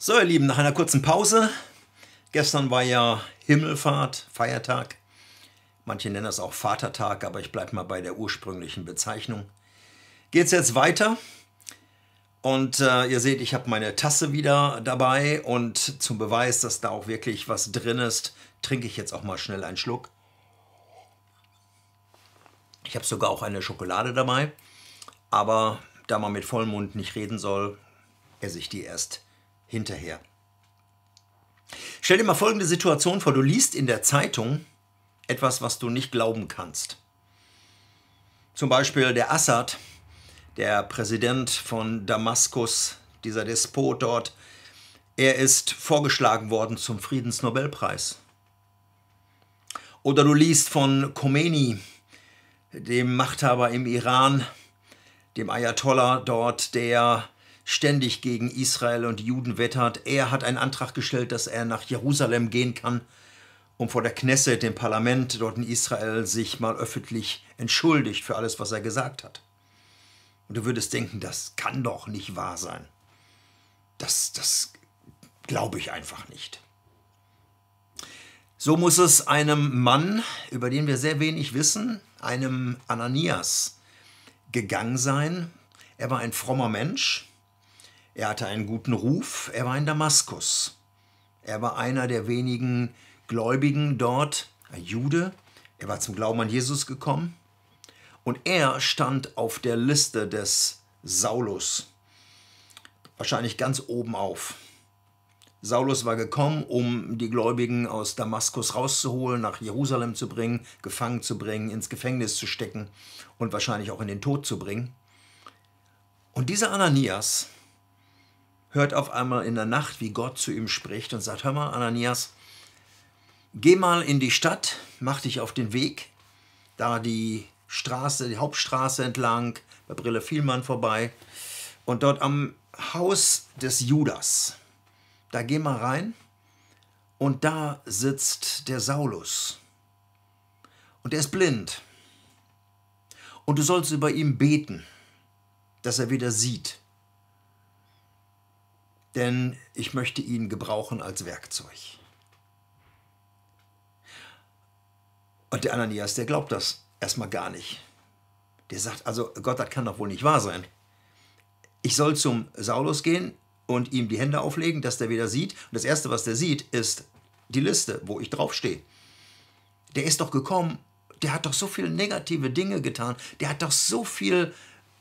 So, ihr Lieben, nach einer kurzen Pause. Gestern war ja Himmelfahrt, Feiertag. Manche nennen das auch Vatertag, aber ich bleibe mal bei der ursprünglichen Bezeichnung. Geht es jetzt weiter? Und äh, ihr seht, ich habe meine Tasse wieder dabei und zum Beweis, dass da auch wirklich was drin ist, trinke ich jetzt auch mal schnell einen Schluck. Ich habe sogar auch eine Schokolade dabei, aber da man mit Vollmund nicht reden soll, esse ich die erst hinterher. Stell dir mal folgende Situation vor, du liest in der Zeitung etwas, was du nicht glauben kannst. Zum Beispiel der Assad, der Präsident von Damaskus, dieser Despot dort, er ist vorgeschlagen worden zum Friedensnobelpreis. Oder du liest von Khomeini, dem Machthaber im Iran, dem Ayatollah dort, der ständig gegen Israel und die Juden wettert. Er hat einen Antrag gestellt, dass er nach Jerusalem gehen kann, um vor der Knesset, dem Parlament dort in Israel, sich mal öffentlich entschuldigt für alles, was er gesagt hat. Und du würdest denken, das kann doch nicht wahr sein. Das, das glaube ich einfach nicht. So muss es einem Mann, über den wir sehr wenig wissen, einem Ananias, gegangen sein. Er war ein frommer Mensch, er hatte einen guten Ruf, er war in Damaskus. Er war einer der wenigen Gläubigen dort, ein Jude. Er war zum Glauben an Jesus gekommen. Und er stand auf der Liste des Saulus. Wahrscheinlich ganz oben auf. Saulus war gekommen, um die Gläubigen aus Damaskus rauszuholen, nach Jerusalem zu bringen, gefangen zu bringen, ins Gefängnis zu stecken und wahrscheinlich auch in den Tod zu bringen. Und dieser Ananias, hört auf einmal in der Nacht, wie Gott zu ihm spricht und sagt, hör mal, Ananias, geh mal in die Stadt, mach dich auf den Weg, da die Straße, die Hauptstraße entlang, bei Brille Vielmann vorbei und dort am Haus des Judas, da geh mal rein und da sitzt der Saulus und er ist blind und du sollst über ihm beten, dass er wieder sieht denn ich möchte ihn gebrauchen als Werkzeug. Und der Ananias, der glaubt das erstmal gar nicht. Der sagt, also Gott, das kann doch wohl nicht wahr sein. Ich soll zum Saulus gehen und ihm die Hände auflegen, dass der wieder sieht. Und das Erste, was der sieht, ist die Liste, wo ich draufstehe. Der ist doch gekommen, der hat doch so viele negative Dinge getan, der hat doch so viel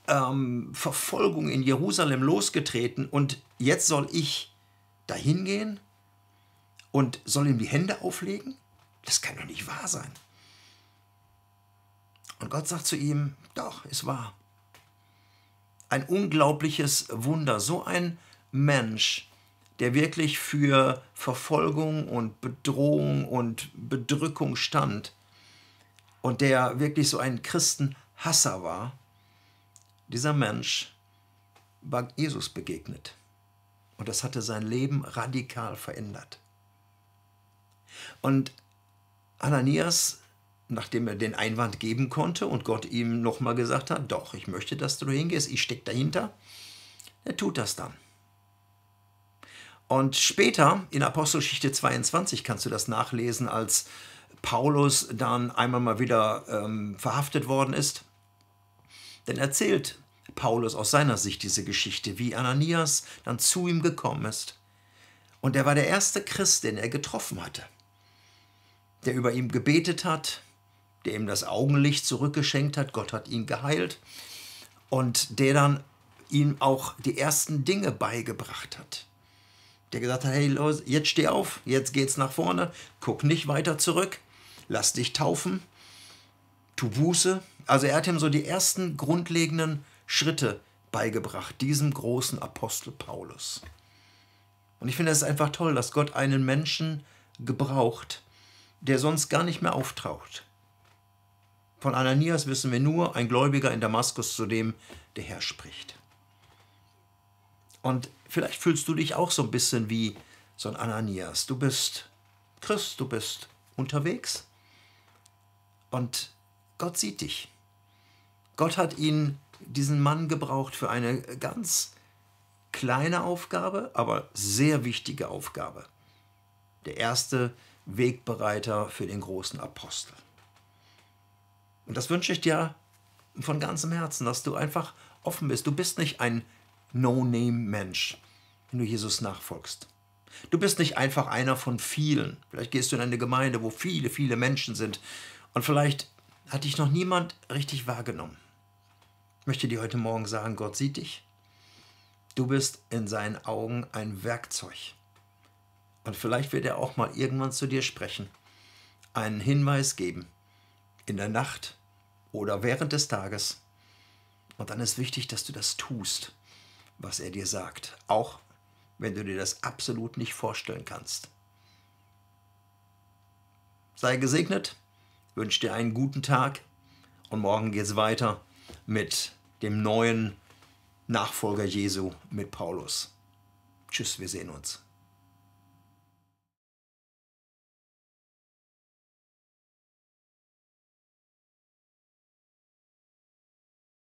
ähm, Verfolgung in Jerusalem losgetreten und jetzt soll ich dahin gehen und soll ihm die Hände auflegen? Das kann doch nicht wahr sein. Und Gott sagt zu ihm, doch, es war. Ein unglaubliches Wunder, so ein Mensch, der wirklich für Verfolgung und Bedrohung und Bedrückung stand und der wirklich so ein Christenhasser war, dieser Mensch war Jesus begegnet. Und das hatte sein Leben radikal verändert. Und Ananias, nachdem er den Einwand geben konnte und Gott ihm nochmal gesagt hat, doch, ich möchte, dass du hingehst, ich stecke dahinter, er tut das dann. Und später in Apostelgeschichte 22 kannst du das nachlesen, als Paulus dann einmal mal wieder ähm, verhaftet worden ist denn erzählt Paulus aus seiner Sicht diese Geschichte, wie Ananias dann zu ihm gekommen ist. Und er war der erste Christ, den er getroffen hatte, der über ihm gebetet hat, der ihm das Augenlicht zurückgeschenkt hat, Gott hat ihn geheilt und der dann ihm auch die ersten Dinge beigebracht hat. Der gesagt hat, hey, los, jetzt steh auf, jetzt geht's nach vorne, guck nicht weiter zurück, lass dich taufen, tu Buße, also er hat ihm so die ersten grundlegenden Schritte beigebracht, diesem großen Apostel Paulus. Und ich finde es einfach toll, dass Gott einen Menschen gebraucht, der sonst gar nicht mehr auftaucht. Von Ananias wissen wir nur, ein Gläubiger in Damaskus zu dem, der Herr spricht. Und vielleicht fühlst du dich auch so ein bisschen wie so ein Ananias. Du bist Christ, du bist unterwegs und Gott sieht dich. Gott hat ihn, diesen Mann gebraucht für eine ganz kleine Aufgabe, aber sehr wichtige Aufgabe. Der erste Wegbereiter für den großen Apostel. Und das wünsche ich dir von ganzem Herzen, dass du einfach offen bist. Du bist nicht ein No-Name-Mensch, wenn du Jesus nachfolgst. Du bist nicht einfach einer von vielen. Vielleicht gehst du in eine Gemeinde, wo viele, viele Menschen sind und vielleicht hat dich noch niemand richtig wahrgenommen. Ich möchte dir heute Morgen sagen, Gott sieht dich. Du bist in seinen Augen ein Werkzeug. Und vielleicht wird er auch mal irgendwann zu dir sprechen, einen Hinweis geben, in der Nacht oder während des Tages. Und dann ist wichtig, dass du das tust, was er dir sagt, auch wenn du dir das absolut nicht vorstellen kannst. Sei gesegnet, wünsche dir einen guten Tag und morgen geht es weiter mit dem neuen Nachfolger Jesu mit Paulus. Tschüss, wir sehen uns.